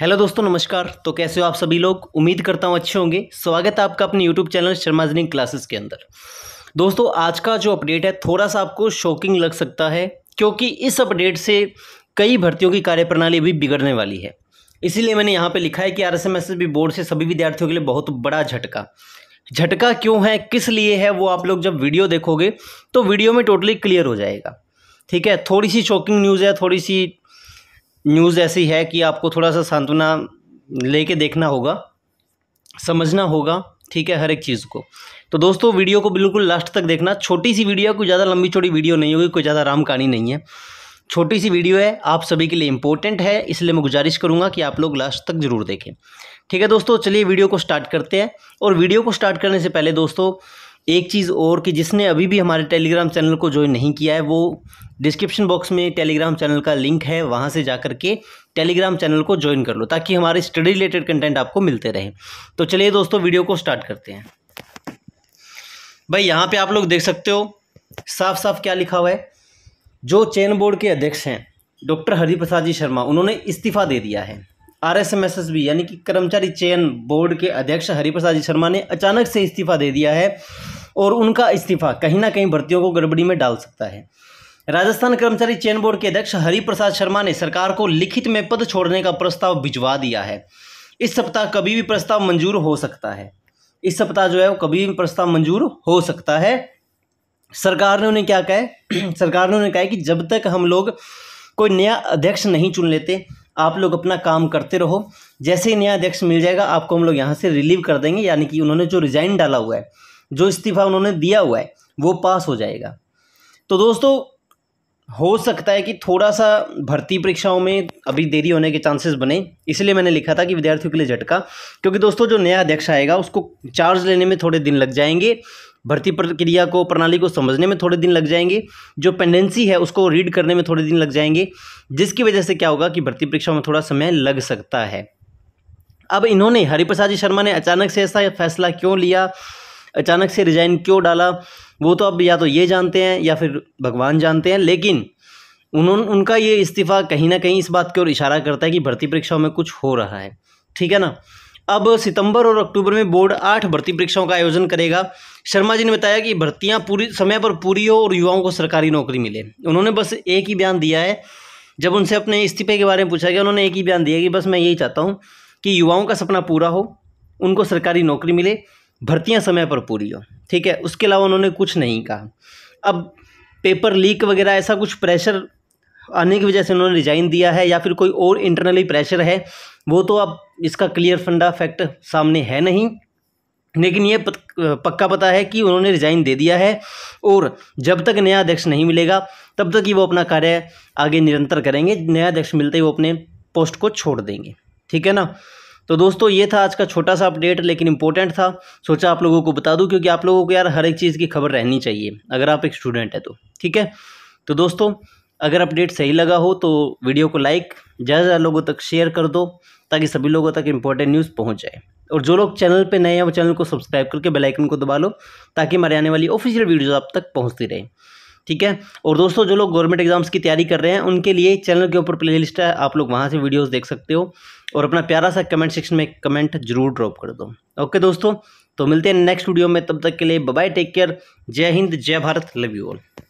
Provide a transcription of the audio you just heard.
hello दोस्तों नमस्कार तो कैसे हो आप सभी लोग उम्मीद करता हूँ अच्छे होंगे स्वागत है आपका अपने यूट्यूब चैनल जनिंग क्लासेस के अंदर दोस्तों आज का जो अपडेट है थोड़ा सा आपको शॉकिंग लग सकता है क्योंकि इस अपडेट से कई भर्तियों की कार्यप्रणाली भी बिगड़ने वाली है इसीलिए मैंने यहाँ पर लिखा है कि आर एस बोर्ड से सभी विद्यार्थियों के लिए बहुत बड़ा झटका झटका क्यों है किस लिए है वो आप लोग जब वीडियो देखोगे तो वीडियो में टोटली क्लियर हो जाएगा ठीक है थोड़ी सी शॉकिंग न्यूज़ है थोड़ी सी न्यूज़ ऐसी है कि आपको थोड़ा सा सांत्वना लेके देखना होगा समझना होगा ठीक है हर एक चीज़ को तो दोस्तों वीडियो को बिल्कुल लास्ट तक देखना छोटी सी वीडियो कोई ज़्यादा लंबी चौड़ी वीडियो नहीं होगी कोई ज़्यादा राम कहानी नहीं है छोटी सी वीडियो है आप सभी के लिए इंपॉर्टेंट है इसलिए मैं गुजारिश करूंगा कि आप लोग लास्ट तक जरूर देखें ठीक है दोस्तों चलिए वीडियो को स्टार्ट करते हैं और वीडियो को स्टार्ट करने से पहले दोस्तों एक चीज़ और कि जिसने अभी भी हमारे टेलीग्राम चैनल को ज्वाइन नहीं किया है वो डिस्क्रिप्शन बॉक्स में टेलीग्राम चैनल का लिंक है वहाँ से जा कर के टेलीग्राम चैनल को ज्वाइन कर लो ताकि हमारे स्टडी रिलेटेड कंटेंट आपको मिलते रहे तो चलिए दोस्तों वीडियो को स्टार्ट करते हैं भाई यहाँ पे आप लोग देख सकते हो साफ साफ क्या लिखा हुआ है जो चयन बोर्ड के अध्यक्ष हैं डॉक्टर हरिप्रसाद जी शर्मा उन्होंने इस्तीफा दे दिया है R S M S S B यानी कि कर्मचारी चयन बोर्ड के अध्यक्ष हरिप्रसाद जी शर्मा ने अचानक से इस्तीफा दे दिया है और उनका इस्तीफा कहीं ना कहीं भर्तियों को गड़बड़ी में डाल सकता है राजस्थान कर्मचारी चयन बोर्ड के अध्यक्ष हरिप्रसाद शर्मा ने सरकार को लिखित में पद छोड़ने का प्रस्ताव भिजवा दिया है इस सप्ताह कभी भी प्रस्ताव मंजूर हो सकता है इस सप्ताह जो है वो कभी भी प्रस्ताव मंजूर हो सकता है सरकार ने उन्हें क्या कहा सरकार ने उन्हें कहा कि जब तक हम लोग कोई नया अध्यक्ष नहीं चुन लेते आप लोग अपना काम करते रहो जैसे ही नया अध्यक्ष मिल जाएगा आपको हम लोग यहाँ से रिलीव कर देंगे यानी कि उन्होंने जो रिजाइन डाला हुआ है जो इस्तीफ़ा उन्होंने दिया हुआ है वो पास हो जाएगा तो दोस्तों हो सकता है कि थोड़ा सा भर्ती परीक्षाओं में अभी देरी होने के चांसेस बने इसलिए मैंने लिखा था कि विद्यार्थियों के लिए झटका क्योंकि दोस्तों जो नया अध्यक्ष आएगा उसको चार्ज लेने में थोड़े दिन लग जाएंगे भर्ती प्रक्रिया को प्रणाली को समझने में थोड़े दिन लग जाएंगे जो पेंडेंसी है उसको रीड करने में थोड़े दिन लग जाएंगे जिसकी वजह से क्या होगा कि भर्ती परीक्षा में थोड़ा समय लग सकता है अब इन्होंने हरिप्रसाद जी शर्मा ने अचानक से ऐसा फैसला क्यों लिया अचानक से रिजाइन क्यों डाला वो तो अब या तो ये जानते हैं या फिर भगवान जानते हैं लेकिन उन्होंने उनका ये इस्तीफ़ा कहीं ना कहीं इस बात की ओर इशारा करता है कि भर्ती परीक्षाओं में कुछ हो रहा है ठीक है ना अब सितंबर और अक्टूबर में बोर्ड आठ भर्ती परीक्षाओं का आयोजन करेगा शर्मा जी ने बताया कि भर्तियां पूरी समय पर पूरी हो और युवाओं को सरकारी नौकरी मिले उन्होंने बस एक ही बयान दिया है जब उनसे अपने इस्तीफे के बारे में पूछा गया उन्होंने एक ही बयान दिया कि बस मैं यही चाहता हूँ कि युवाओं का सपना पूरा हो उनको सरकारी नौकरी मिले भर्तियाँ समय पर पूरी हो ठीक है उसके अलावा उन्होंने कुछ नहीं कहा अब पेपर लीक वगैरह ऐसा कुछ प्रेशर आने की वजह से उन्होंने रिज़ाइन दिया है या फिर कोई और इंटरनली प्रेशर है वो तो अब इसका क्लियर फंडा फैक्ट सामने है नहीं लेकिन ये पक्का पता है कि उन्होंने रिज़ाइन दे दिया है और जब तक नया अध्यक्ष नहीं मिलेगा तब तक ही वो अपना कार्य आगे निरंतर करेंगे नया अध्यक्ष मिलते ही वो अपने पोस्ट को छोड़ देंगे ठीक है ना तो दोस्तों ये था आज का छोटा सा अपडेट लेकिन इंपॉर्टेंट था सोचा आप लोगों को बता दूं क्योंकि आप लोगों को यार हर एक चीज़ की खबर रहनी चाहिए अगर आप एक स्टूडेंट है तो ठीक है तो दोस्तों अगर अपडेट सही लगा हो तो वीडियो को लाइक ज़्यादा ज़्यादा लोगों तक शेयर कर दो ताकि सभी लोगों तक इंपॉर्टेंट न्यूज़ पहुँच जाए और जो लोग चैनल पे नए हैं वो चैनल को सब्सक्राइब करके बेल आइकन को दबा लो ताकि हमारे आने वाली ऑफिशियल वीडियोज़ आप तक पहुँचती रहें ठीक है और दोस्तों जो लोग गवर्नमेंट एग्जाम्स की तैयारी कर रहे हैं उनके लिए चैनल के ऊपर प्ले है आप लोग वहाँ से वीडियोज देख सकते हो और अपना प्यारा सा कमेंट सेक्शन में कमेंट जरूर ड्रॉप कर दो ओके दोस्तों तो मिलते हैं नेक्स्ट वीडियो में तब तक के लिए बाय टेक केयर जय हिंद जय भारत लव यू ऑल